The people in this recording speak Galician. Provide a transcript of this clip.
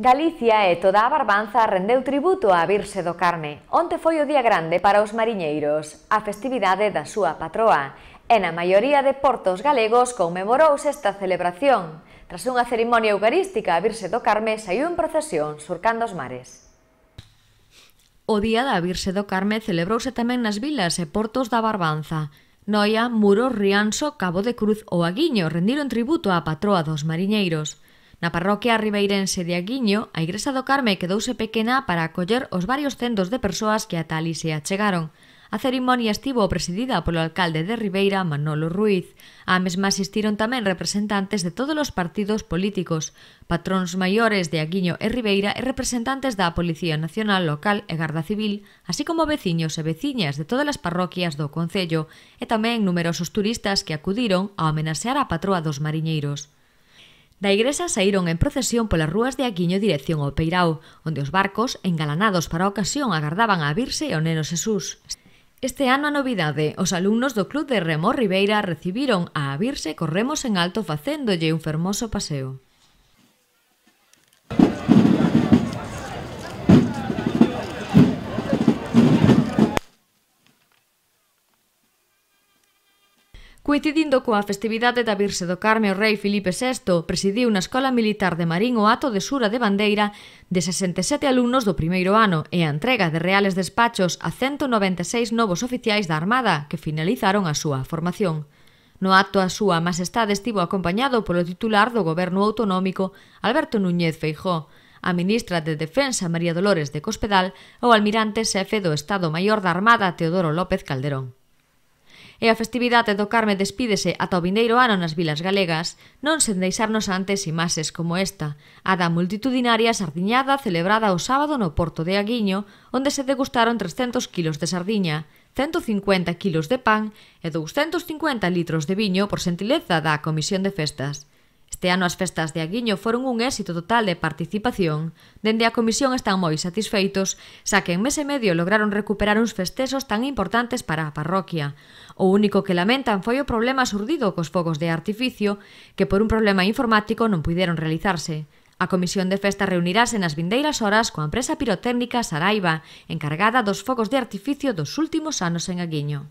Galicia e toda a Barbanza rendeu tributo á Virxe do Carme. Onte foi o día grande para os mariñeiros, a festividade da súa patroa, e na maioría de portos galegos conmemorouse esta celebración. Tras unha cerimonia eucarística, a Virxe do Carme saiu en procesión, surcando os mares. O Día da Virxe do Carme celebrouse tamén nas vilas e portos da Barbanza. Noia, Muro, Rianxo, Cabo de Cruz ou Aguiño rendiron tributo á patroa dos mariñeiros. Na parroquia ribeirense de Aguiño, a Igresa do Carme quedouse pequena para acoller os varios centos de persoas que a ali se achegaron. A cerimonia estivo presidida polo alcalde de Ribeira, Manolo Ruiz. A mesma asistiron tamén representantes de todos os partidos políticos, patróns maiores de Aguiño e Ribeira e representantes da Policía Nacional Local e Garda Civil, así como veciños e veciñas de todas as parroquias do Concello e tamén numerosos turistas que acudiron a homenaxear a patroa dos mariñeiros. Da igresa saíron en procesión polas rúas de Aquiño dirección ao Peirao, onde os barcos, engalanados para a ocasión, agardaban a virse e o neno Xesús. Este ano a novidade, os alumnos do Club de Remo Ribeira recibiron a Virse corremos en alto facéndolle un fermoso paseo. Coincidindo coa festividade da Virxe do Carme, o rei Filipe VI presidiu na Escola Militar de Marín o ato de sura de bandeira de 67 alumnos do primeiro ano e a entrega de reales despachos a 196 novos oficiais da Armada que finalizaron a súa formación. No acto a súa majestade estivo acompañado polo titular do goberno autonómico Alberto Núñez Feijó, a ministra de Defensa María Dolores de Cospedal ou o almirante xefe do Estado Maior da Armada Teodoro López Calderón e a festividade do Carme despídese ata o vindeiro ano nas vilas galegas, non sen deixarnos antes imaxes como esta, a da multitudinaria sardiñada celebrada o sábado no Porto de Aguiño, onde se degustaron 300 kilos de sardiña, 150 kilos de pan e 250 litros de viño por sentileza da Comisión de Festas. Este ano as festas de Aguiño foron un éxito total de participación. Dende a comisión están moi satisfeitos, xa que en mes e medio lograron recuperar uns festesos tan importantes para a parroquia. O único que lamentan foi o problema surdido cos fogos de artificio, que por un problema informático non puideron realizarse. A Comisión de Festa reunirase nas vindeiras horas coa empresa pirotécnica Saraiva, encargada dos fogos de artificio dos últimos anos en Aguiño.